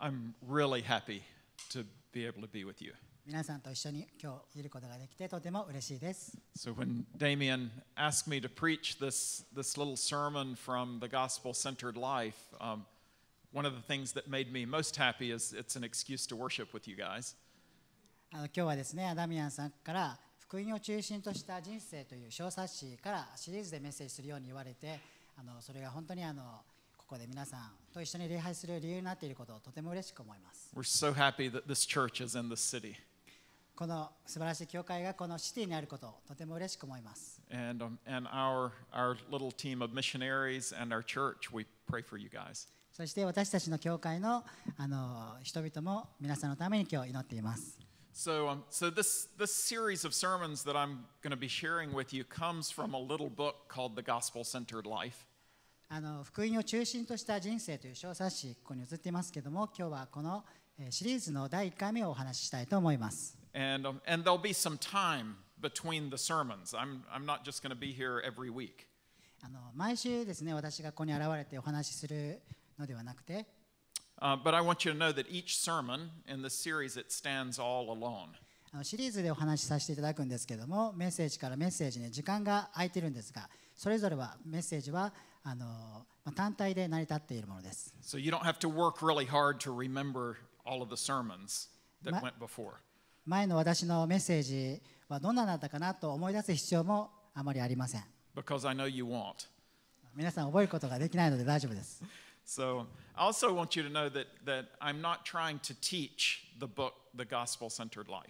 I'm really happy to be able to be with you. 皆さんと一緒に今日いることができてとても嬉しいです。s ア今日はですね、ダミアンさんから福音を中心とした人生という小冊子からシリーズでメッセージするように言われて、あのそれが本当にあのここで皆さんと一緒に礼拝する理由になっていることをとても嬉しく思います。We're so happy that this church is in this city. この素晴らしい教会がこのシティにあることをとても嬉しく思います。And, um, and our, our little team of missionaries and our church, we pray for you guys. そして私たちの教会のあの人々も皆さんのために今日祈っています。So, um, so this, this series of sermons that I'm going to be sharing with you comes from a little book called The Gospel Centered Life. あの福音を中心とした人生という小冊子ここに移っていますけども今日はこのシリーズの第1回目をお話ししたいと思います。And, and there'll be some time between the sermons. I'm, I'm not just going to be here every week. あの毎週ですね私がここに現れてお話しするのではなくて。Uh, but I want you to know that each sermon in this series it stands all alone. あのシリーズでお話しさせていただくんですけどもメッセージからメッセージに時間が空いてるんですが。それぞれはメッセージはあの単体で成り立っているものです。So you don't have to work really hard to remember all of the sermons that went before. 前の私のメッセージはどんなだったかなと思い出す必要もあまりありません。Because I know you won't. 皆さん覚えることができないので大丈夫です。So I also want you to know that, that I'm not trying to teach the book, The Gospel Centered Life.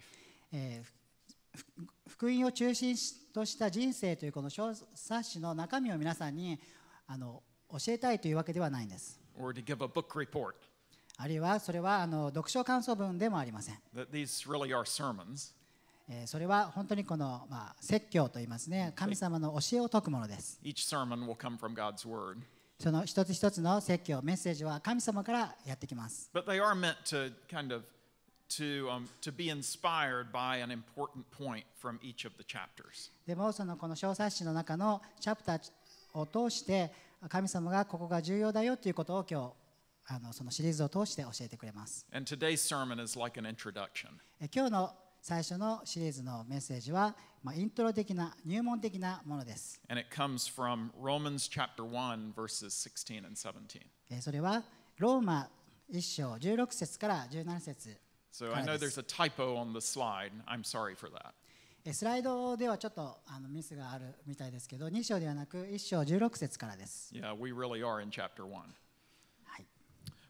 福音を中心とした人生というこの小冊子の中身を皆さんにあの教えたいというわけではないんです。あるいはそれはあの読書感想文でもありません。それは本当にこの、まあ、説教といいますね、神様の教えを説くものです。その一つ一つの説教、メッセージは神様からやってきます。But they are meant to kind of to, be inspired by an important point from each of the chapters. でもそのこの小冊子の中のチャプターを通して神様がここが重要だよということを今日あのそのシリーズを通して教えてくれます。l 今日の最初のシリーズのメッセージは、まあ、イントロ的な入門的なものです。1, それはローマ1章16節から17節。So I know there's a typo on the slide. I'm sorry for that. スライドではちょっとあのミスがあるみたいですけど、2章ではなく1章16節からです。Yeah, we really are in chapter 1.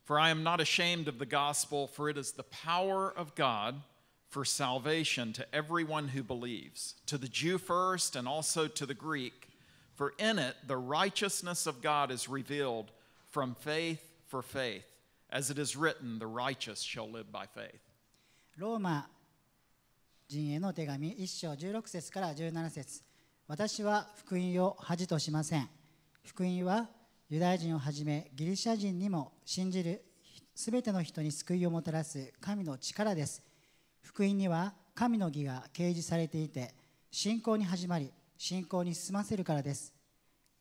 For I am not ashamed of the gospel, for it is the power of God for salvation to everyone who believes, to the Jew first and also to the Greek. For in it the righteousness of God is revealed from faith for faith, as it is written, the righteous shall live by faith. ローマ人への手紙1章16節から17節私は福音を恥としません福音はユダヤ人をはじめギリシャ人にも信じるすべての人に救いをもたらす神の力です福音には神の義が掲示されていて信仰に始まり信仰に進ませるからです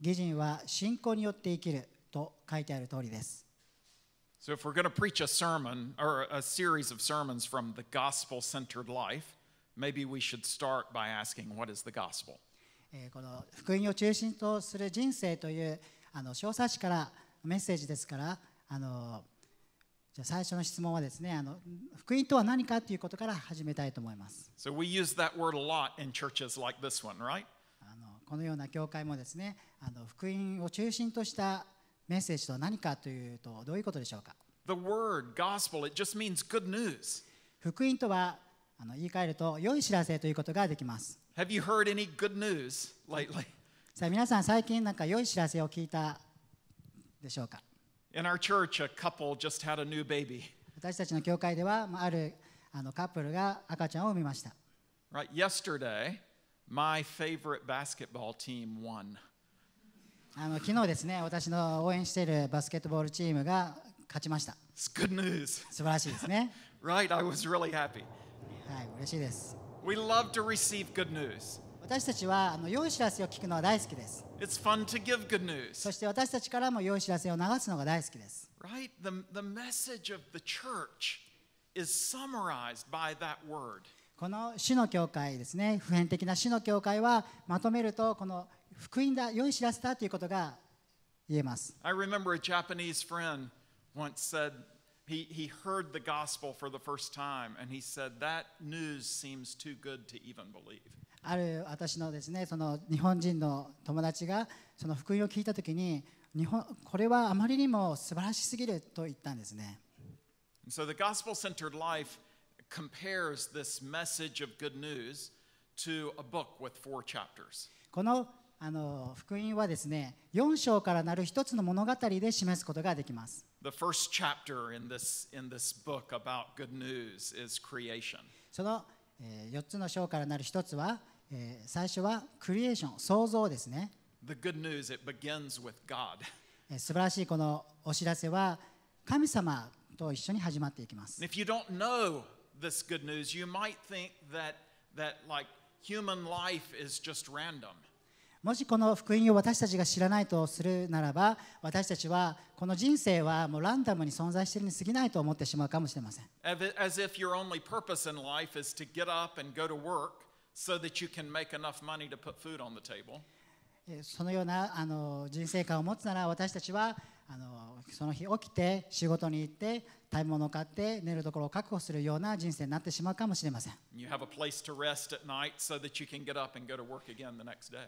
義人は信仰によって生きると書いてある通りです So, if we're going to preach a sermon or a series of sermons from the gospel centered life, maybe we should start by asking, What is the gospel? この福音を中心とする人生というあの小冊子からメッセージですからあのじゃ最初の質問はですねあの福音とは何かということから始めたいと思います。So we use that word a lot in churches like this one, right? あのこのような教会もですねあの福音を中心としたメッセージとは何かというとどういうことでしょうか The word gospel, it just means good news. 福音とはあの言い換えると良い知らせということができます。Have you heard any good news lately? さあ皆さん最近なんか良い知らせを聞いたでしょうか In our church, a couple just had a new baby. 私たちの教会ではあるあのカップルが赤ちゃんを産みました。Right, yesterday, my favorite basketball team won. あの昨日ですね、私の応援しているバスケットボールチームが勝ちました。It's good news. 素晴らしいですね。right? I was really happy. はい、嬉しいです。We love to receive good news. 私たちはあの良い知らせを聞くのは大好きです。It's fun to give good そ news. して私たちからも良い知らせを流すのが大好きです。Right? The, the message of the church is summarized by that word. この主の教会ですね、普遍的な主の教会はまとめるとこの福音だ、良い知らせだということが言えます。I remember a Japanese friend once said, He, he heard the gospel for the first time and he said, That news seems too good to even believe. ある私のですね、その日本人の友達がその福音を聞いたときに日本、これはあまりにも素晴らしすぎると言ったんですね。So the gospel centered life compares this message of good news to a book with four chapters. このあの福音はですね、4章からなる一つの物語で示すことができます。The first chapter in this, in this book about good news is creation. その、えー、4つの章からなる一つは、えー、最初はクリエーション、創造ですね。The good news, it begins with God. 素晴らしいこのお知らせは、神様と一緒に始まっていきます。If you don't know this good news, you might think that, that like human life is just random. もしこの福音を私たちが知らないとするならば私たちはこの人生はもうランダムに存在しているに過ぎないと思ってしまうかもしれません。As if your only purpose in life is to get up and go to work so that you can make enough money to put food on the table. そのようなあの人生観を持つなら私たちはあのその日起きて仕事に行って食べ物を買って寝るところを確保するような人生になってしまうかもしれません。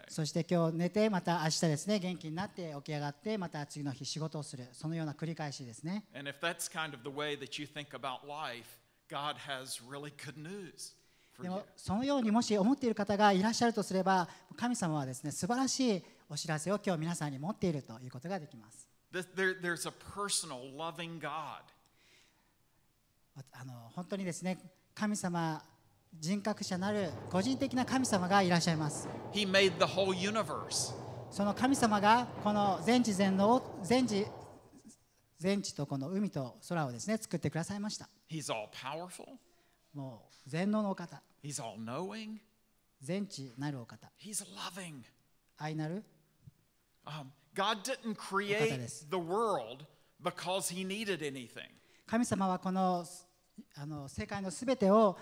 そして今日寝てまた明日ですね元気になって起き上がってまた次の日仕事をするそのような繰り返しですね。kind of life, really でもそのようにもし思っている方がいらっしゃるとすれば神様はですね素晴らしいお知らせを今日皆さんに持っているということができます。There, there's a personal, loving God. あの本当にですね、神様、人格者なる個人的な神様がいらっしゃいます。He made the whole universe. その神様がこの全知全能、全知全知とこの海と空をですね作ってくださいました。He's all powerful. もう全能のお方。He's all knowing. 全知なるお方。He's loving. 愛なる。Um, God didn't create the world because he needed anything. 神様はこのあの世界のすべてを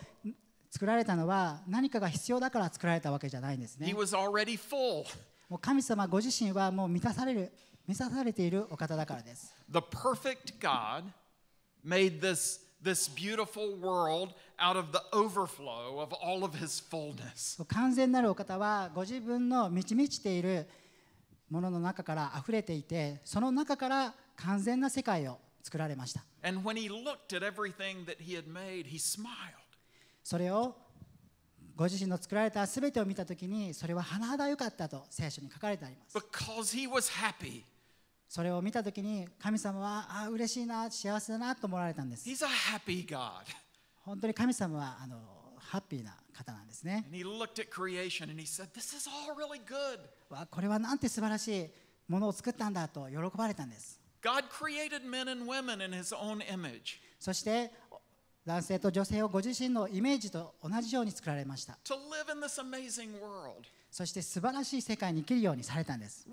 作られたのは何かが必要だから作られたわけじゃないんですね。He was already full. もう神様ご自身はもう満たされる満たされているお方だからです。The perfect God made this this beautiful world out of the overflow of all of his fullness. 完全なるお方はご自分の満ち満ちているものの中から溢れていて、その中から完全な世界を作られました。h e made, he それをご自身の作られたすべてを見たときに、それは甚だ良かったと聖書に書かれてあります。he was happy. それを見たときに、神様は、ああ、嬉しいな、幸せだなと思われたんです。He's a happy God. 本当に神様はあのハッピーな方なんですね。わこれはなんて素晴らしいものを作ったんだと喜ばれたんです。そして男性と女性をご自身のイメージと同じように作られました。そして素晴らしい世界に生きるようにされたんです。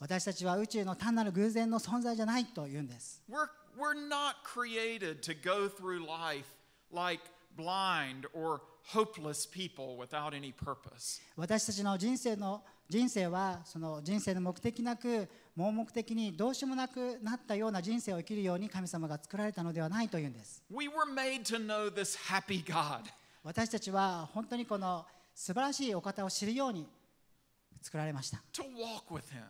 私たちは宇宙の単なる偶然の存在じゃないというんです。We're, w e r e like blind or hopeless people without any purpose. 私たちの人生の人生はその人生の目的なく盲目的にどうしようもなくなったような人生を生きるように神様が作られたのではないというんです。We were made to know this happy God. 私たちは本当にこの素晴らしいお方を知るように作られました。To walk with him.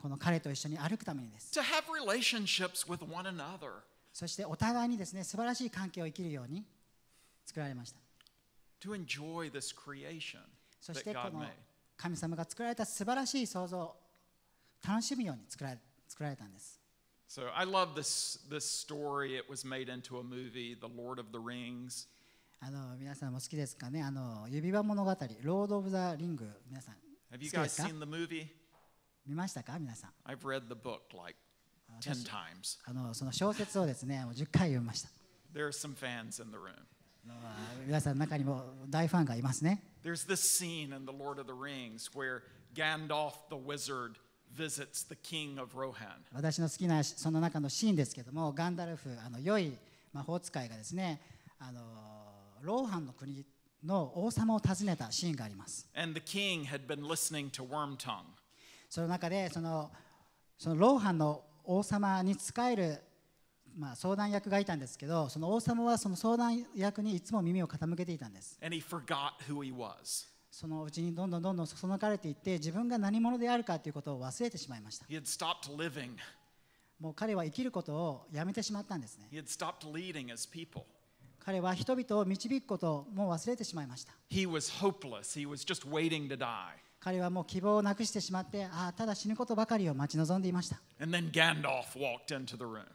この彼と一緒に歩くためにです。To have relationships with one another. そしてお互いにですね素晴らしい関係を生きるように作られました。To enjoy this creation そしてこの神様が作られた素晴らしい創造を楽しむように作られ作られたんです。So I love this, this story. It was made into a movie, The Lord of the Rings. あの皆さんも好きですかねあの指輪物語、ロード・オブ・ザ・リング、皆さん。Have you guys seen the movie? 見ましたか皆さん。I've read the book like 10 times. あのその小説をですね、もう10回読みました。There are some fans in the room. 皆さんの中にも大ファンがいますね。There's this scene in The Lord of the Rings where Gandalf the Wizard visits the king of Rohan. 私の好きなその中のシーンですけども、ガンダルフ、あの良い魔法使いがですね、あのローハンの国の王様を訪ねたシーンがあります。And the king had been listening to Wormtongue. その中でそのそのローハンの王様に仕える、まあ、相談役がいたんですけどその王様はその相談役にいつも耳を傾けていたんです。そのうちにどんどんどんどんそそのかれていって自分が何者であるかということを忘れてしまいました。もう彼は生きることをやめてしまったんですね。彼は人々を導くことをもう忘れてしまいました。He was hopeless. He was just waiting to die. 彼はもう希望をなくしてしまって、ああ、ただ死ぬことばかりを待ち望んでいました。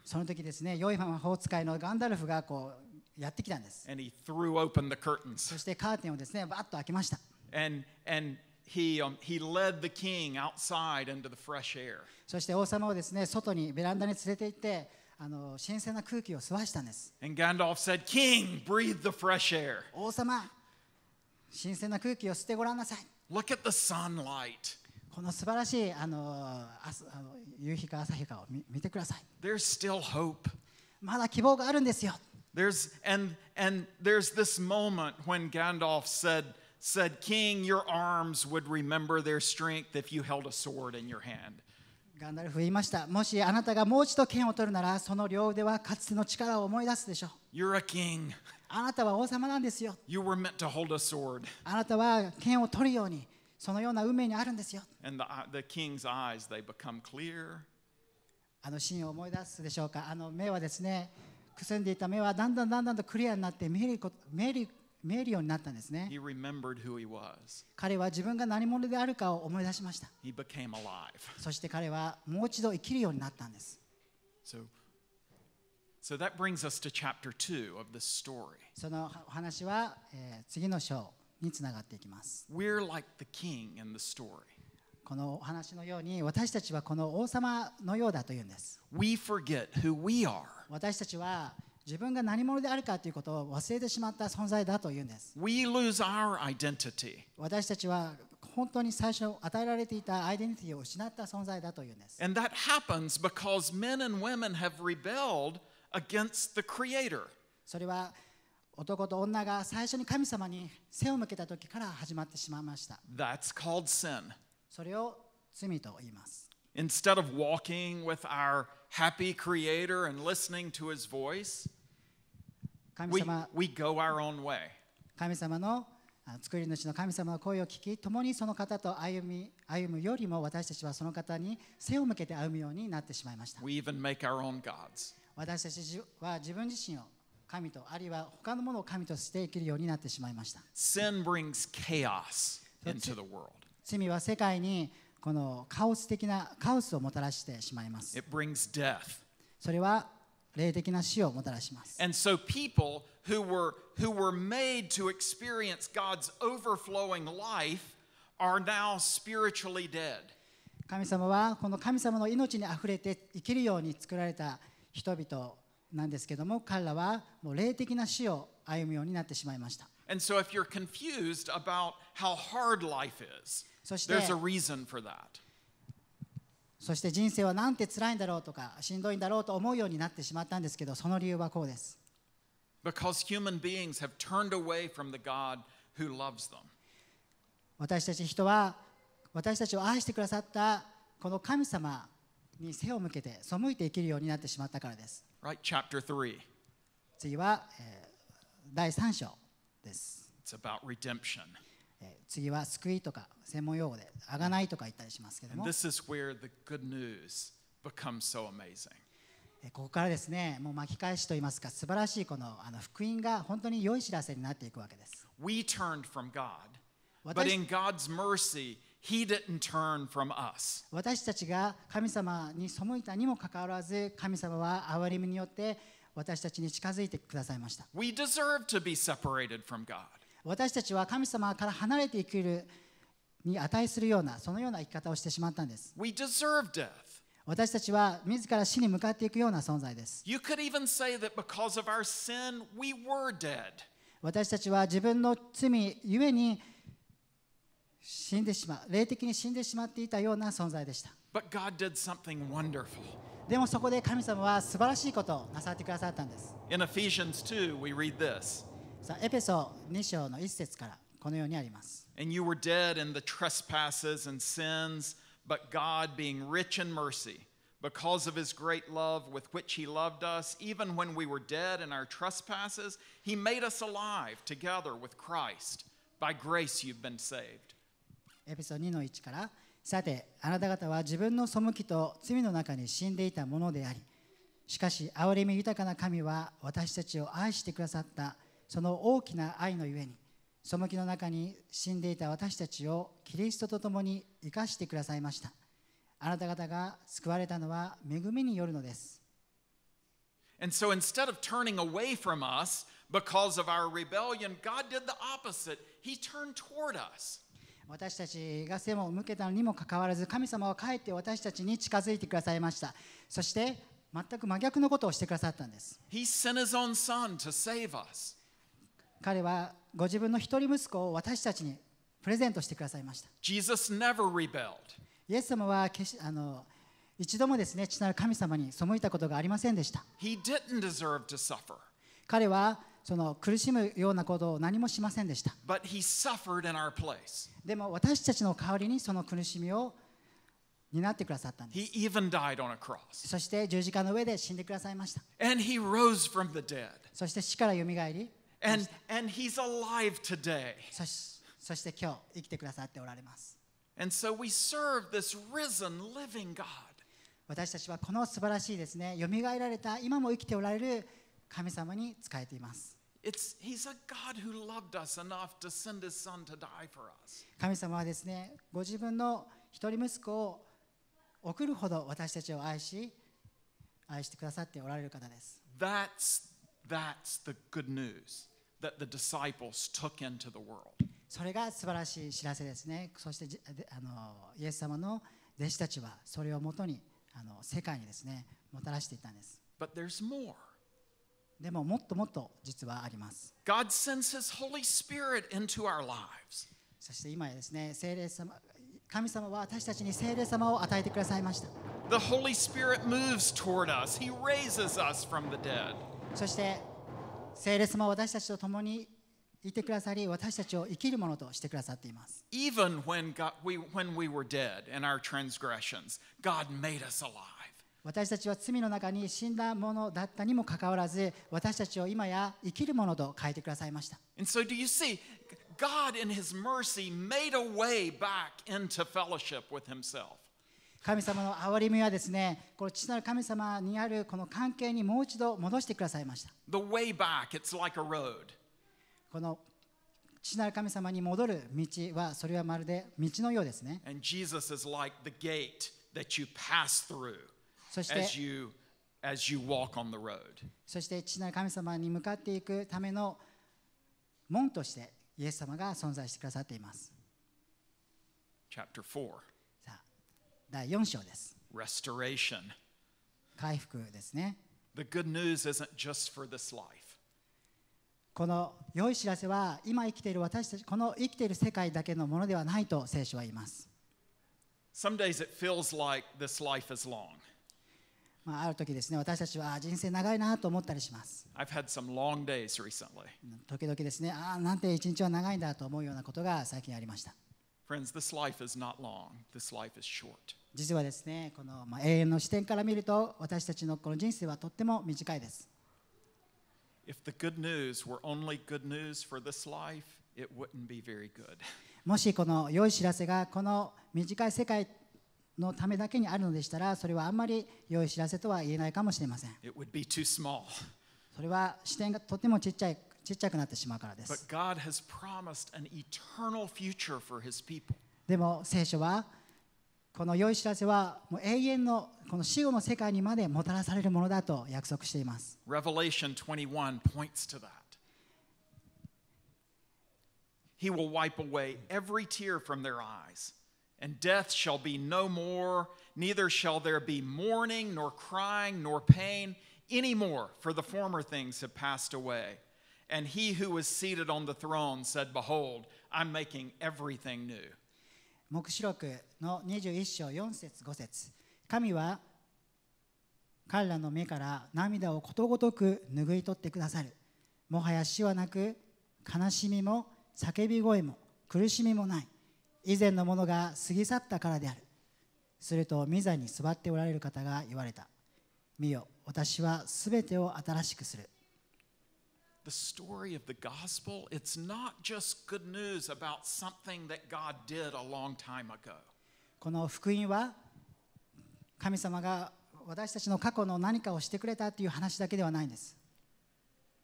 その時ですね、良い魔法使いのガンダルフがこうやってきたんです。And he threw open the curtains. そしてカーテンをですね、ばっと開けました。And, and he, um, he led the king outside into the fresh air. そして王様をですね、外にベランダに連れて行って、あの新鮮な空気を吸わしたんです。And Gandalf said, King, breathe the fresh air. 王様、新鮮な空気を吸ってごらんなさい。Look at the sunlight. この素晴らしいあのああの夕日か朝日かを見見てください。There's still hope. まだ希望があるんですよ。There's and and there's this moment when Gandalf said said, "King, your arms would remember their strength if you held a sword in your hand." You're a king. あなたは王様なんですよ。You were meant to hold a sword. あなたは剣を取るように、そのような運命にあるんですよ。And the, the king's eyes, they become clear. あのシーンを思い出すでしょうか。あの目はですね、くすんでいた目はだんだんだんだんとクリアになって見える見える見えるようになったんですね。He remembered who he was. 彼は自分が何者であるかを思い出しました。He became alive. そして彼はもう一度生きるようになったんです。So, So that brings us to chapter 2 of this story. その話は、え次の章につながっていきます。We're like the king in the story. このお話のように私たちはこの王様のようだというんです。We forget who we are. 私たちは自分が何者であるかということを忘れてしまった存在だというんです。We lose our identity. 私たちは本当に最初与えられていたアイデンティティを失った存在だというんです。And that happens because men and women have rebelled against the Creator. それは男と女が最初に神様に背を向けた時から始まってしまいました。That's called sin. それを罪と言います。Instead of walking with our happy Creator and listening to His voice, we, we go our own way. 神様の作り主の神様の声を聞き、共にその方と歩み歩むよりも私たちはその方に背を向けて歩むようになってしまいました。We even make our own gods. 私たちは自分自身を神とあるいは他のものを神として生きるようになってしまいました。Sin brings chaos into the world. 罪は世界にこのカオス的なカオスをもたらしてしまいます。It brings death. それは霊的な死をもたらします。And so people who were who were made to experience God's overflowing life are now spiritually dead. 神様はこの神様の命にあふれて生きるように作られた人人々なんですけども彼らはもう霊的な死を歩むようになってしまいました。And so if you're confused about how hard life is, there's a reason for that. そして人生はなんて辛いんだろうとかしんどいんだろうと思うようになってしまったんですけどその理由はこうです。Because human beings have turned away from the God who loves them. 私たち人は私たちを愛してくださったこの神様に背を向けて背いて生きるようになってしまったからです。Right? Chapter 3. 次は、えー、第3章です。It's about redemption. 次は救いとか専門用語であがないとか言ったりしますけども。ここからですね、もう巻き返しと言いますか、素晴らしいこのあの福音が本当に良い知らせになっていくわけです。We turned from God, but in God's mercy, He didn't turn from us. 私たちが神様に背いたにもかかわらず神様は憐れみによって私たちに近づいてくださいました We deserve to be separated from God. 私たちは神様から離れてくきるに値するようなそのような生き方をしてしまったんです We deserve death. 私たちは自ら死に向かっていくような存在です You could even say that because of our sin, we were dead. 私たちは自分の罪ゆえに死んでしまう霊的に死んでしまっていたような存在でした But God did something wonderful. でもそこで神様は素晴らしいことをなさってくださったんです In Ephesians 2, we read this さエヘソ2章の1節からこのようにあります And you were dead in the trespasses and sins, but God, being rich in mercy, because of his great love with which he loved us, even when we were dead in our trespasses, he made us alive together with Christ. By grace you've been saved. エピソード2の1からさてあなた方は自分の背きと罪の中に死んでいたものでありしかし憐れみ豊かな神は私たちを愛してくださったその大きな愛のゆえに背きの中に死んでいた私たちをキリストと共に生かしてくださいましたあなた方が救われたのは恵みによるのです And so instead of turning away from us because of our rebellion, God did the opposite. He turned toward us. 私たちが背を向けたのにもかかわらず神様はかえって私たちに近づいてくださいましたそして全く真逆のことをしてくださったんです彼はご自分の一人息子を私たちにプレゼントしてくださいましたイエス様はけしあの一度もですね、父なる神様に背いたことがありませんでした。彼はその苦しむようなことを何もしませんでした。でも私たちの代わりにその苦しみを担ってくださったんです。He even died on a cross. そして十字架の上で死んでくださいました。And he rose from the dead. そして死からよみがえり。And, and he's alive today. そしそして今日生きてくださっておられます。And so we serve this risen, living God. 私たちはこの素晴らしいですね、よみがえられた、今も生きておられる神様に仕えています。神様はですね、ご自分の一人息子を送るほど私たちを愛し、愛してくださっておられる方です。それが素晴らしい知らせですね。そしてイエス様の弟子たちはそれをもとに世界にですね、もたらしていたんです。でももっともっと実はあります。God sends His Holy Spirit into our lives. そして今ですね、聖霊様神様は私たちに聖霊様を与えてくださいました。The Holy Spirit moves toward us. He raises us from the dead. そして聖霊様は私たちと共にいてくださり、私たちを生きるものとしてくださっています。Even when, God, we, when we were dead in our transgressions, God made us alive. 私たちは罪の中に死んだものだったにもかかわらず私たちを今や生きるものと変えてくださいました。神様の憐れみはですね、この父なる神様にあるこの関係にもう一度戻してくださいました。The way back, it's like、a road. この父なる神様に戻る道はそれはまるで道のようですね。And Jesus is like the gate that you pass through. そして as you, as you walk on the road. そして父なる神様に向かっていくための門としてイエス様が存在してくださっています。Chapter 4. さあ第4章です。Restoration. 回復ですね。The good news isn't just for this life. この良い知らせは今生きている私たちこの生きている世界だけのものではないと聖書は言います。Some days it feels like this life is long. まあ、ある時ですね、私たちは人生長いなと思ったりします。時々ですね、ああ、なんて一日は長いんだと思うようなことが最近ありました。実はですね、この永遠の視点から見ると、私たちのこの人生はとっても短いです。もしこの良い知らせがこの短い世界のためだけにあるのでしたら、それはあんまり良い知らせとは言えないかもしれません。それは視点がとてもちっちゃいちっちゃくなってしまうからです。でも聖書はこの良い知らせはもう永遠のこの死後の世界にまでもたらされるものだと約束しています。Revelation 21 points to that. He will wipe away every tear from their eyes. and death shall be no more, neither shall there be mourning, nor crying, nor pain any more, for the former things have passed away. And he who was seated on the throne said, Behold, I'm making everything new. 黙示録の21章4節5節神は彼らの目から涙をことごとく拭い取ってくださる。もはや死はなく、悲しみも叫び声も苦しみもない。以前のものが過ぎ去ったからであるすると御座に座っておられる方が言われた見よ私はすべてを新しくする The story of the gospel, it's not just good news about something that God did a long time ago. この福音は神様が私たちの過去の何かをしてくれたという話だけではないんです。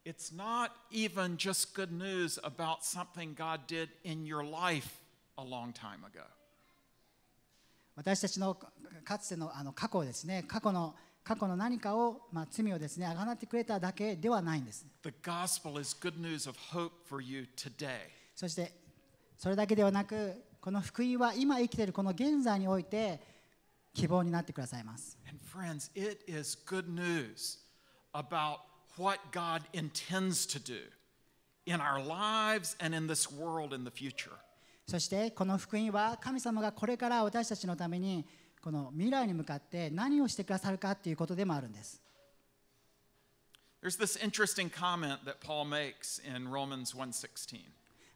It's not even just good news about something God did in your life a long time ago. 私たちのかつてのあの過去ですね、過去の過去の何かを、まあ、罪をですね、あがなってくれただけではないんです。The gospel is good news of hope for you today. そして、それだけではなく、この福音は今生きているこの現在において希望になってくださいます。And friends, it is good news about what God intends to do in our lives and in this world in the future. そしてこの福音は神様がこれから私たちのためにこの未来に向かって何をしてくださるかっていうことでもあるんです。There's this interesting comment that Paul makes in Romans 1:16.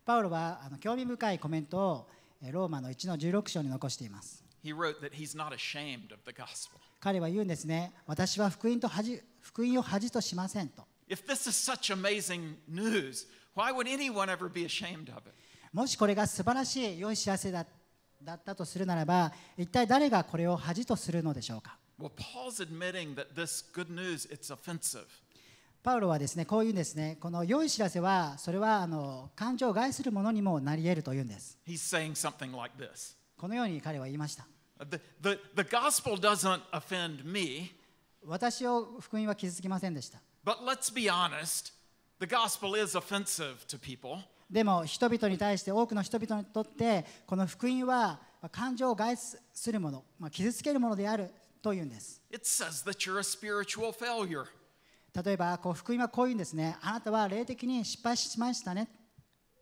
パウロはあの興味深いコメントをローマの1の16章に残しています。He wrote that he's not ashamed of the gospel. 彼は言うんですね。私は福音と恥福音を恥としませんと。If this is such amazing news, why would anyone ever be ashamed of it? もしこれが素晴らしい良い幸せだだったとするならば一体誰がこれを恥とするのでしょうか Well, Paul's admitting that this good news it's offensive. パウロはですねこう言うんですねこの良い知らせはそれはあの感情を害するものにもなり得ると言うんです He's saying something like this. このように彼は言いました The, the, the gospel doesn't offend me, 私を福音は傷つきませんでした but let's be honest, the gospel is offensive to people. でも人々に対して多くの人々にとってこの福音は感情を害するもの、まあ、傷つけるものであるというんです。例えばこう福音はこういうんですね。あなたは霊的に失敗しましたね。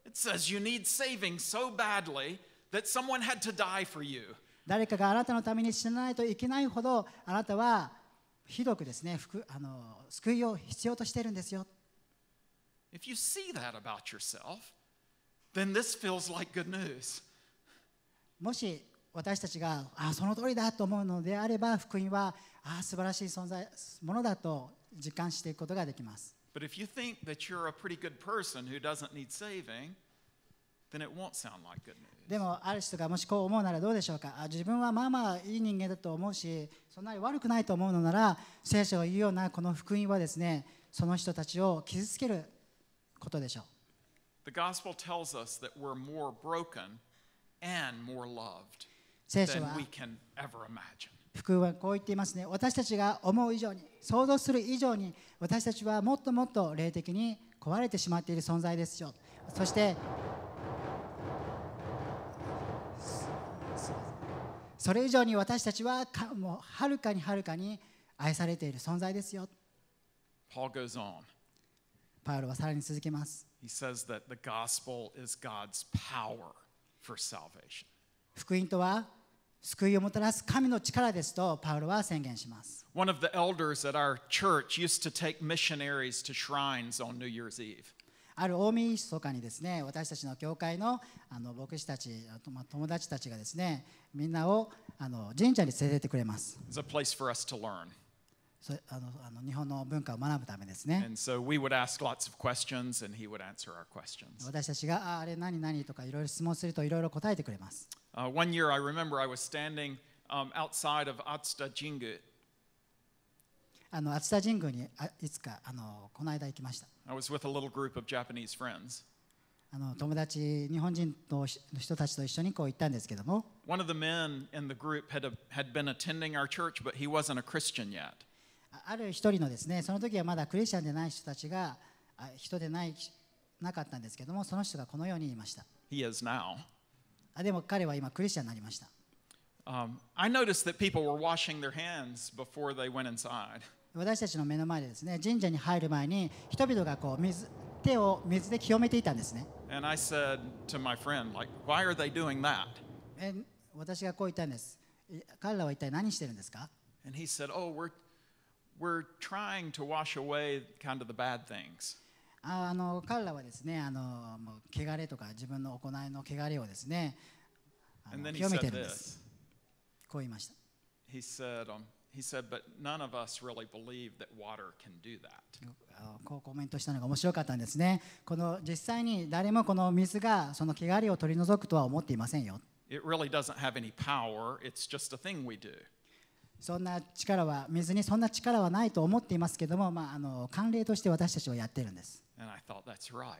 It says you need saving so badly that someone had to die for you. 誰かがあなたのために死なないといけないほどあなたはひどくですね、あの救いを必要としているんですよ。If you see that about yourself, then this feels like good news. もし私たちがあその通りだと思うのであれば福音はあ素晴らしい存在ものだと実感していくことができます。t h e n i t won't sound like good news. でもある人がもしこう思うならどうでしょうかあ自分はまあまあいい人間だと思うしそんなに悪くないと思うのなら聖書が言うようなこの福音はですねその人たちを傷つけることでしょう。The gospel tells us that we're more broken and more loved than we can ever imagine. 福はこう言っていますね。私たちが思う以上に、想像する以上に、私たちはもっともっと霊的に壊れてしまっている存在ですよ。そして、それ以上に私たちはかもうはるかにはるかに愛されている存在ですよ。Paul goes on. パウロはさらに続けます。He says that the gospel is God's power for salvation. 福音とは救いをもたらす神の力ですとパウロは宣言します。One of the elders at our church used to take missionaries to shrines on New Year's Eve. ある大見密かにですね私たちの教会のあの牧師たちあと、まあ、友達たちがですねみんなをあの神社に連れてってくれます。It's a place for us to learn. そあのあの日本の文化を学ぶためですね。And so we would ask lots of questions and he would answer our questions. 私たちがああれ何何とかいろいろ質問するといろいろ答えてくれます。Uh, one year I remember I was standing um, outside of Atsuta Jingu. あの熱田神宮にあいつかあのこの間行きました。I was with a little group of Japanese friends. あの友達日本人の人たちと一緒にこう行ったんですけども。One of the men in the group had, a, had been attending our church, but he wasn't a Christian yet. ある一人のですねその時はまだクリスチャンでない人たちが人でないなかったんですけどもその人がこのように言いました He is now. あでも彼は今クリスチャンになりました Um, I noticed that people were washing their hands before they went inside. 私たちの目の前でですね神社に入る前に人々がこう水手を水で清めていたんですね And I said to my friend, like, why are they doing that? え私がこう言ったんです彼らは一体何してるんですか And he said, oh, we're we're trying to wash away kind of the bad things. あの彼らはですね、あのもう汚れとか自分の行いの汚れをですね、清めてるんです。こう言いました。He said, um, he said, but none of us really believe that water can do that. こうコメントしたのが面白かったんですね。この実際に誰もこの水がその汚れを取り除くとは思っていませんよ。It really doesn't have any power, it's just a thing we do. そんな力は水にそんな力はないと思っていますけども、まあ、あの慣例として私たちはやってるんです。And I thought that's right.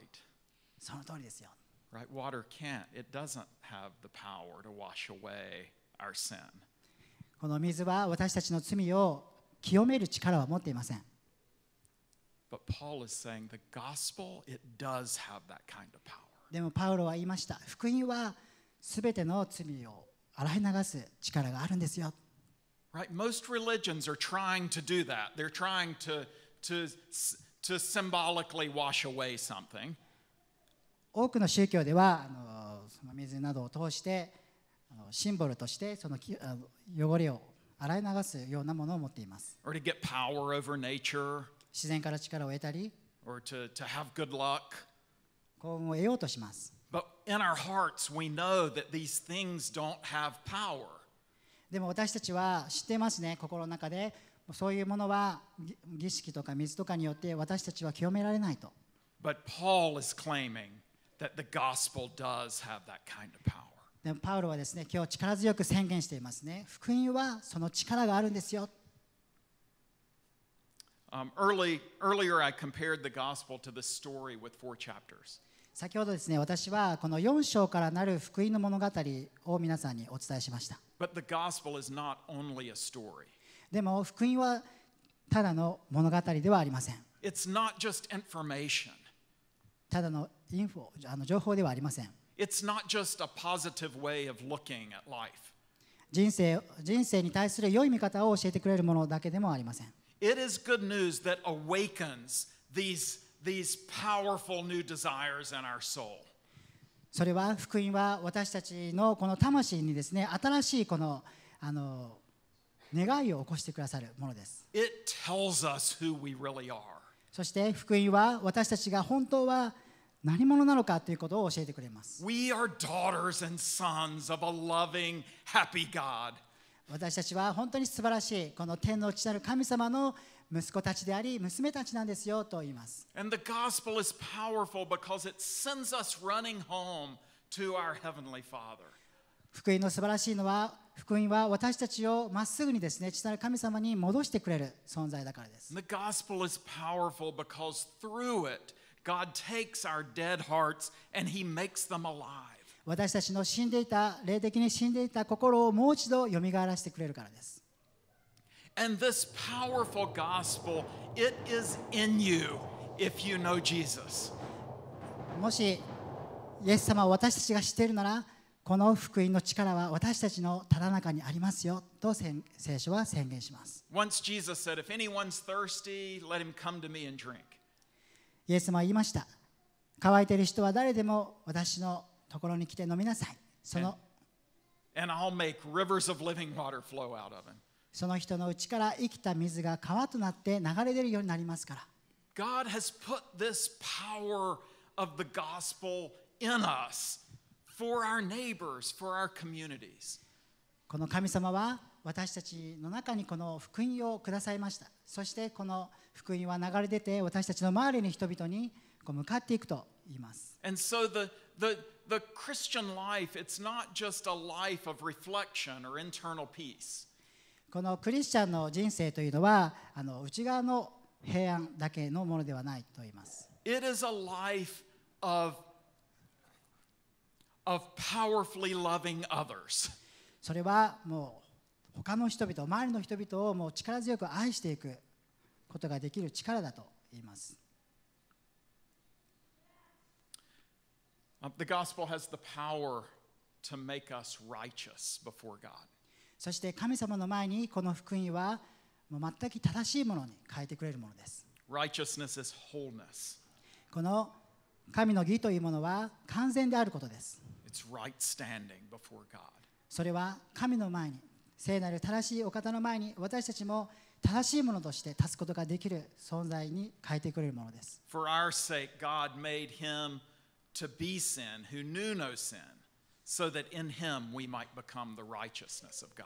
その通りですよ。Right? Water can't, it doesn't have the power to wash away our sin. この水は私たちの罪を清める力は持っていません。But Paul is saying the gospel, it does have that kind of power. でもパウロは言いました。福音はすべての罪を洗い流す力があるんですよ。right? Most religions are trying to do that. They're trying to, to, to symbolically wash away something. Or to get power over nature. Or to, to have good luck. But in our hearts we know that these things don't have power. でも私たちは知ってますね心の中でそういうものは儀式とか水とかによって私たちは清められないと。But Paul is claiming that the gospel does have that kind of power. でもパウロはですね、今日力強く宣言していますね。福音はその力があるんですよ。Um, early, earlier, I compared the gospel to the story with four chapters. 先ほどですね私はこの4章からなる福音の物語を皆さんにお伝えしました。でも福音はただの物語ではありません。ただのインフォあの情報ではありません。人生人生に対する良い見方を教えてくれるものだけでもありません。these powerful new desires in our soul. それは福音は私たちのこの魂にですね新しいこのあの願いを起こしてくださるものです。It tells us who we really are. そして福音は私たちが本当は何者なのかということを教えてくれます。We are daughters and sons of a loving, happy God. 私たちは本当に素晴らしいこの天の父なる神様の息子たちであり、娘たちなんですよと言います。福音の素晴らしいのは、福音は私たちをまっすぐにですね、父なる神様に戻してくれる存在だからです。私たちの死んでいた、霊的に死んでいた心をもう一度蘇らせてくれるからです。And this powerful gospel, it is in you if you know Jesus. もし、イエス様を私たちが知っているなら、この福音の力は私たちのただ中にありますよと聖書は宣言します。Once Jesus said, If anyone's thirsty, let him come to me and drink. イエス様は言いました。乾いている人は誰でも私のところに来て飲みなさい。その and, and I'll make rivers of living water flow out of him. その人のうちから生きた水が川となって流れ出るようになりますから。God has put this power of the gospel in us for our neighbors, for our communities. この神様は私たちの中にこの福音をくださいました。そしてこの福音は流れ出て私たちの周りの人々にこう向かっていくと言います。And so the, the, the Christian life, it's not just a life of reflection or internal peace. このクリスチャンの人生というのはあの内側の平安だけのものではないと言います。It is a life of, of powerfully loving others. それはもう他の人々、周りの人々をもう力強く愛していくことができる力だと言います。The gospel has the power to make us righteous before God. そして神様の前にこの福音は全く正しいものに変えてくれるものです。Righteousness is wholeness. この神の義というものは完全であることです。It's right standing before God. それは神の前に、聖なる正しいお方の前に私たちも正しいものとして立つことができる存在に変えてくれるものです。For our sake, God made him to be sin who knew no sin. so that in him we might become the righteousness of God.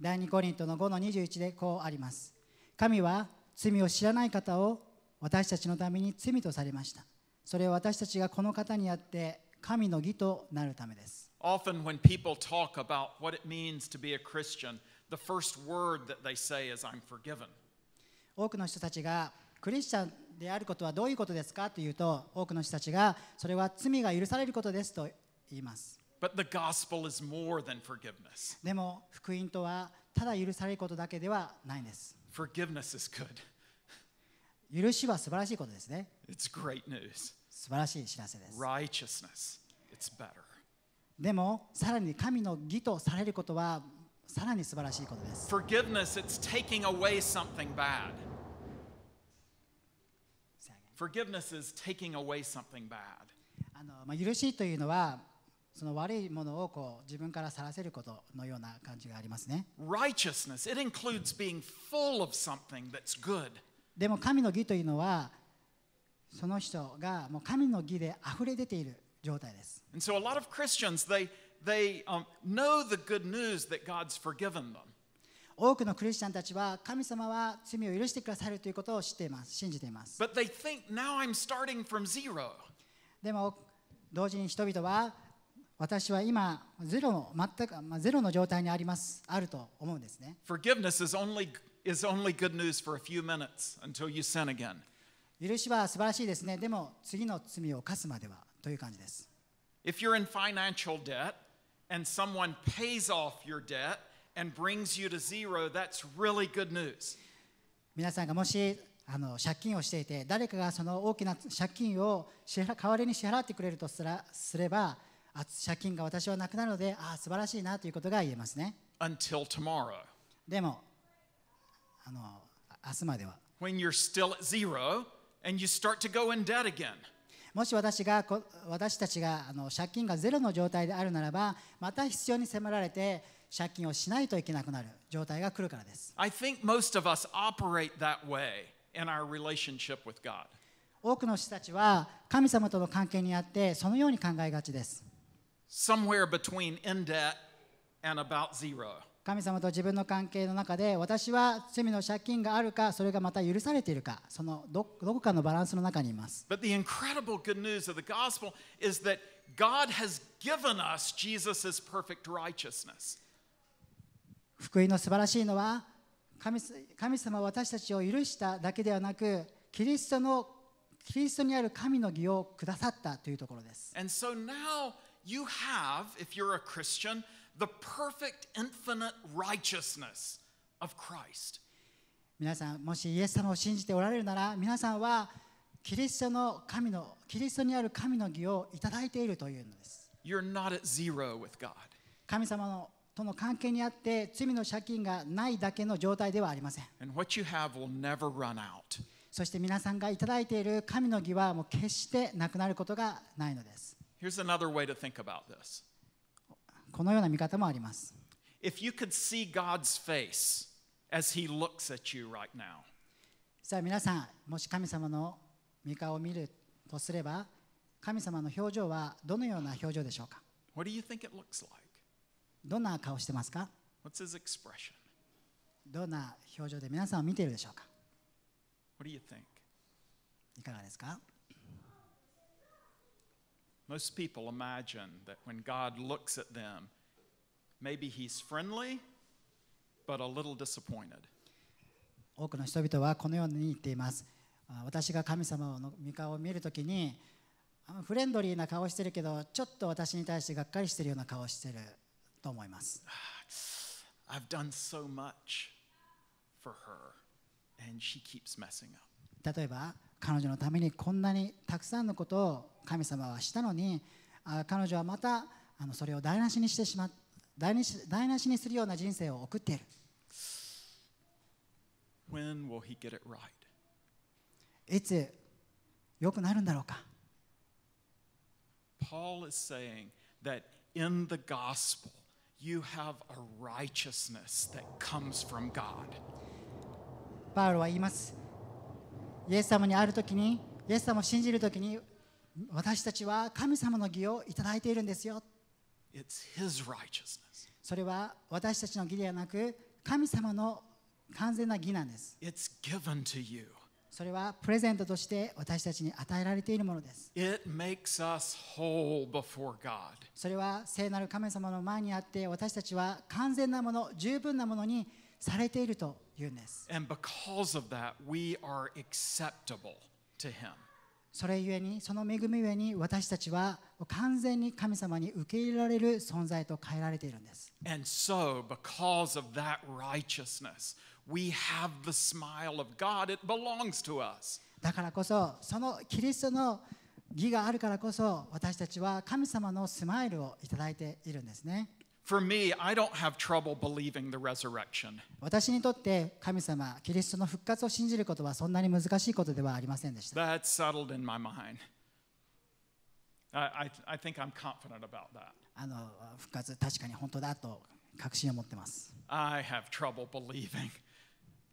第2コリントの5の21でこうあります。神は罪を知らない方を私たちのために罪とされました。それは私たちがこの方にあって神の義となるためです。Often when people talk about what it means to be a Christian, the first word that they say is, I'm forgiven. 多くの人たちがクリスチャンであることはどういうことですかというと多くの人たちがそれは罪が許されることですと言います。But the gospel is more than forgiveness. でも福音とはただ許されることだけではないんです Forgiveness is good. 許しは素晴らしいことですね It's great news. 素晴らしい知らせです Righteousness, it's better. でもさらに神の義とされることはさらに素晴らしいことです Forgiveness, it's taking away something bad. Forgiveness is taking away something bad. あの、まあ、許しというのはその悪いものをこう自分から晒せることのような感じがありますね。Righteousness, it includes being full of something that's good. でも神の義というのはその人がもう神の義で溢れ出ている状態です。And so a lot of Christians, they, they、um, know the good news that God's forgiven them. 多くのクリスチャンたちは神様は罪を許してくださるということを知っています、信じています。But they think now I'm starting from zero. でも同時に人々は私は今ゼロの全く、まあ、ゼロの状態にありますあると思うんですね。Forgiveness is only is only good news for a few minutes until you sin again. 許しは素晴らしいですね。でも次の罪を犯すまではという感じです。If you're in financial debt and someone pays off your debt and brings you to zero, that's really good news. 皆さんがもしあの借金をしていて誰かがその大きな借金を支払代わりに支払ってくれるとすらすれば。借金が私はなくなるので、ああ、素晴らしいなということが言えますね。Until tomorrow. でも、あの明日までは。When you're still at zero and you start to go in debt again. もし私が私たちがあの借金がゼロの状態であるならば、また必要に迫られて、借金をしないといけなくなる状態が来るからです。I think most of us operate that way in our relationship with God. 多くの人たちは神様との関係にあってそのように考えがちです。somewhere between in debt and about zero. 神様と自分の関係の中で私は罪の借金があるかそれがまた許されているかそのどどこかのバランスの中にいます。But the incredible good news of the gospel is that God has given us Jesus' perfect righteousness. 福音の素晴らしいのは神神様は私たちを許しただけではなくキリストのキリストにある神の義をくださったというところです。And so now you have, if you're a Christian, the perfect infinite righteousness of Christ. 皆さん、もしイエス様を信じておられるなら、皆さんはキリストの神の、キリストにある神の義をいただいているというのです。You're not at zero with God. 神様のとの関係にあって罪の借金がないだけの状態ではありません。And what you have will never run out. そして皆さんがいただいている神の義はもう決してなくなることがないのです。Here's another way to think about this. このような見方もあります。If you could see God's face as He looks at you right now. さあ皆さん、もし神様の御顔を見るとすれば、神様の表情はどのような表情でしょうか What do you think it looks like? どんな顔してますか What's his expression? どんな表情で皆さんを見ているでしょうか What do you think? いかがですか Most people imagine that when God looks at them, maybe he's friendly, but a little disappointed. 多くの人々はこのように言っています。私が神様の御顔を見るときに、フレンドリーな顔してるけど、ちょっと私に対してがっかりしてるような顔してると思います。I've done so much for her, and she keeps messing up. 例えば、彼女のためにこんなにたくさんのことを神様はしたのに彼女はまたあのそれを台無しにしてしま台無し台無しにするような人生を送っている。When will he get it right? いつよくなるんだろうか Paul is saying that in the gospel you have a righteousness that comes from God. パウロは言います。イエス様にある時にイエス様を信じる時に私たちは神様の義をいただいているんですよ It's his righteousness. それは私たちの義ではなく神様の完全な義なんです It's given to you. それはプレゼントとして私たちに与えられているものです。It makes us whole before God. それは聖なる神様の前にあって私たちは完全なもの、十分なものにされているというんです。And because of that, we are acceptable to Him. それゆえに、その恵みゆえに私たちは完全に神様に受け入れられる存在と変えられているんです。And so, because of that righteousness, we have the smile of God. It belongs to us. だからこそ、そのキリストの義があるからこそ、私たちは神様のスマイルをいただいているんですね。For me, I don't have trouble believing the resurrection. 私にとって神様、キリストの復活を信じることはそんなに難しいことではありませんでした。That's settled in my mind. I, I, I think I'm confident about that. あの復活、確かに本当だと確信を持ってます。I have trouble believing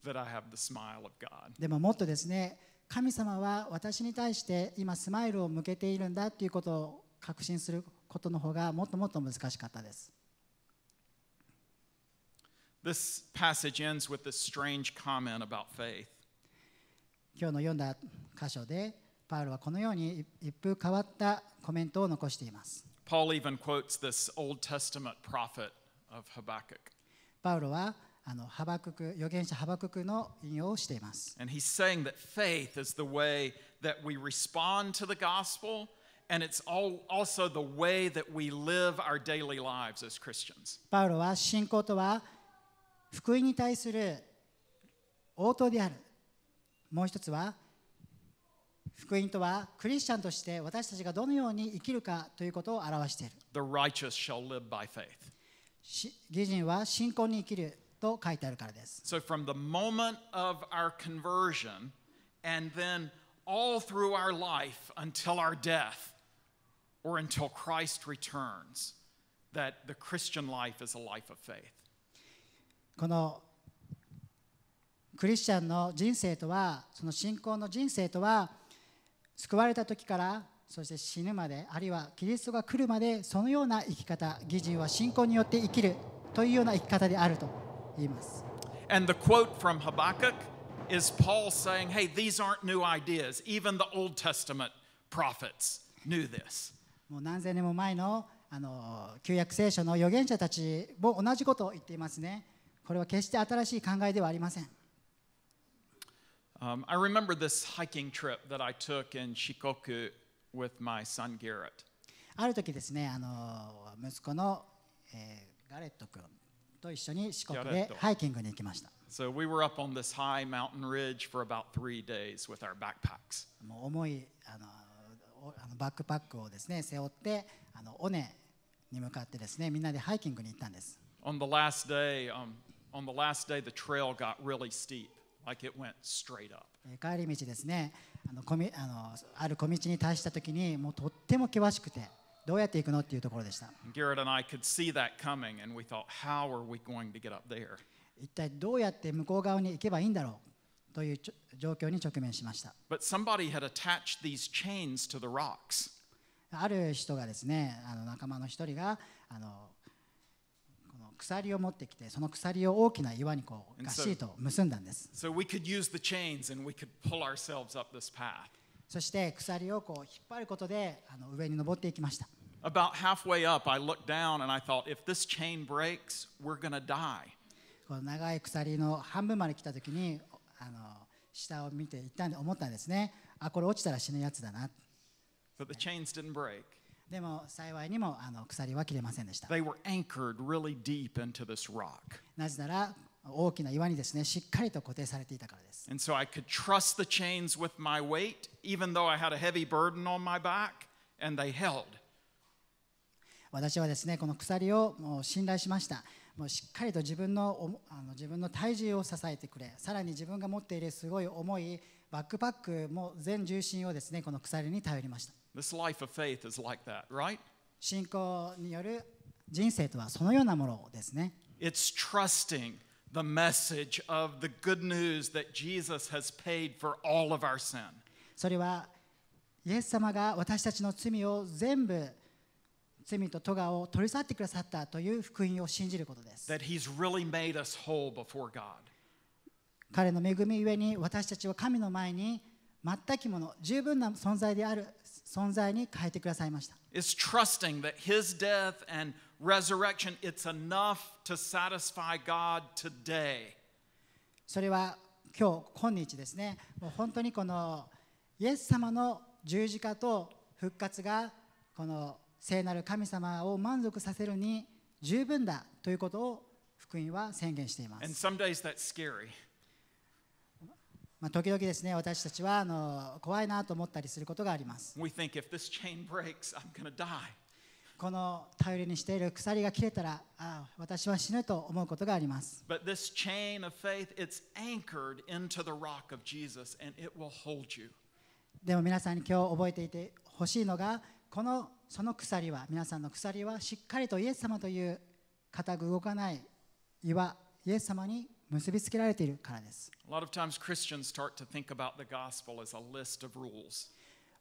that I have the smile of God. でももっとですね、神様は私に対して今スマイルを向けているんだということを確信することの方がもっともっと難しかったです。This passage ends with this strange comment about faith. Paul even quotes this Old Testament prophet of Habakkuk. And he's saying that faith is the way that we respond to the gospel, and it's all, also the way that we live our daily lives as Christians. The righteous shall live by faith. 義人は信仰に生きると書いてあるからです。So from the moment of our conversion and then all through our life until our death or until Christ returns, that the Christian life is a life of faith. このクリスチャンの人生とはその信仰の人生とは救われた時からそして死ぬまであるいはキリストが来るまでそのような生き方義人は信仰によって生きるというような生き方であると言います。And the quote from Habakkuk is Paul saying, hey, these aren't new ideas. Even the Old Testament prophets knew this. もう何千年も前のあの旧約聖書の預言者たちも同じことを言っていますね。これは決して新しい考えではありません。Um, I remember this hiking trip that I took in Shikoku with my son Garrett. ある時ですね、あの息子の、えー、ガレット君と一緒に四国でハイキングに行きました。So we were up on this high mountain ridge for about three days with our backpacks. もう重いあのあのバックパックをですね背負ってあの尾根に向かってですねみんなでハイキングに行ったんです。On the last day,、um, on the last day, the trail got really steep, like it went straight up. Garrett and I could see that coming, and we thought, how are we going to get up there? But somebody had attached these chains to the rocks. ある人がですね、あの仲間の一人が、あの鎖を持ってきて、その鎖を大きな岩にこうがっしりと結んだんです。So we could use the chains and we could pull ourselves up this path. そして鎖をこう引っ張ることであの上に登っていきました。About halfway up, I looked down and I thought, if this chain breaks, we're going to die. この長い鎖の半分まで来たときにあの下を見ていったんで思ったんですね。あ、これ落ちたら死ぬやつだな。But the chains didn't break. でも幸いにもあの鎖は切れませんでした。They were anchored really deep into this rock. なぜなら大きな岩にですね、しっかりと固定されていたからです。And so I could trust the chains with my weight, even though I had a heavy burden on my back, and they held. 私はですね、この鎖をもう信頼しました。もうしっかりと自分のあの自分の体重を支えてくれ、さらに自分が持っているすごい重いバックパックも全重心をですね、この鎖に頼りました。This life of faith is like that, right? 信仰による人生とはそのようなものですね。It's trusting the message of the good news that Jesus has paid for all of our sin. それはイエス様が私たちの罪を全部罪と咎を取り去ってくださったという福音を信じることです。That he's really made us whole before God. 彼の恵みゆえに私たちは神の前に全きもの十分な存在である存在に変えてくださいました。It's trusting that his death and resurrection it's enough to satisfy God today. それは今日今日ですね、もう本当にこのイエス様の十字架と復活がこの聖なる神様を満足させるに十分だということを福音は宣言しています。And some days that's scary. まあ、時々ですね私たちはあの怖いなと思ったりすることがあります。breaks, この頼りにしている鎖が切れたらああ私は死ぬと思うことがあります。f a i t h でも皆さんに今日覚えていてほしいのがこのその鎖は皆さんの鎖はしっかりとイエス様という固く動かない岩イエス様に結びつけられているからです。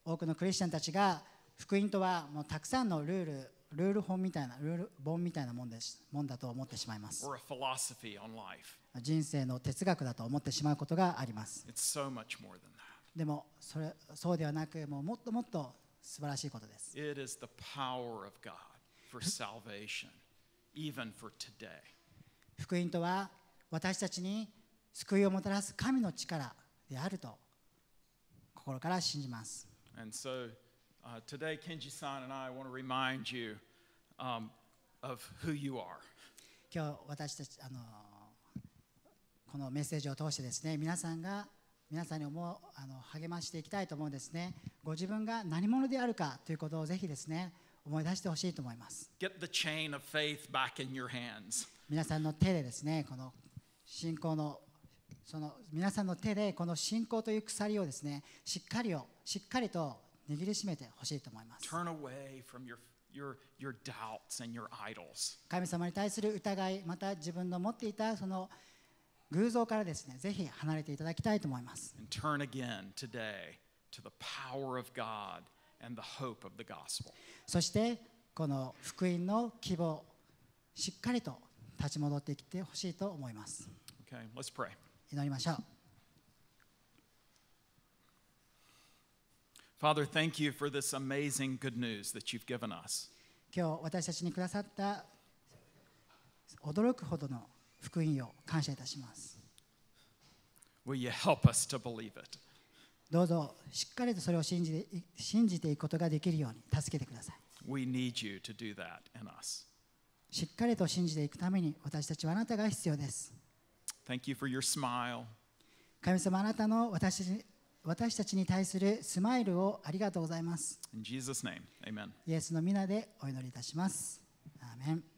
多くのクリスチャンたちが福音とはもうたくさんのルール、ルール本みたいな、ルール本みたいなもんですもんだと思ってしまいます。人生の哲学だと思ってしまうことがあります。でもそれ、そうではなく、もうもっともっと素晴らしいことです。福音とは私たちに救いをもたらす神の力であると心から信じます。so, uh, today, you、um, 今日私たちあのこのメッセージを通してですね、皆さんが皆さんに思うあの励ましていきたいと思うんですね。ご自分が何者であるかということをぜひですね、思い出してほしいと思います。皆さんの手でですね、この信仰のその皆さんの手でこの信仰という鎖をですねしっかりをしっかりと握りしめてほしいと思います。Turn away from your Your, your doubts and your idols. 神様に対する疑い、また自分の持っていたその偶像からですね、ぜひ離れていただきたいと思います。そして、この福音の希望、しっかりと立ち戻ってきてほしいと思います。Okay, let's pray. 祈りましょう。Father, thank you for this amazing good news that you've given us. 今日私たちにくださった驚くほどの福音を感謝いたします。Will you help us to believe it? どうぞしっかりとそれを信じ信じていくことができるように助けてください。We need you to do that in us. しっかりと信じていくために私たちはあなたが必要です。Thank you for your smile. 神様あなたの私たち私たちに対するスマイルをありがとうございます。In Jesus name. Amen. イエスの皆でお祈りいたします。アーメン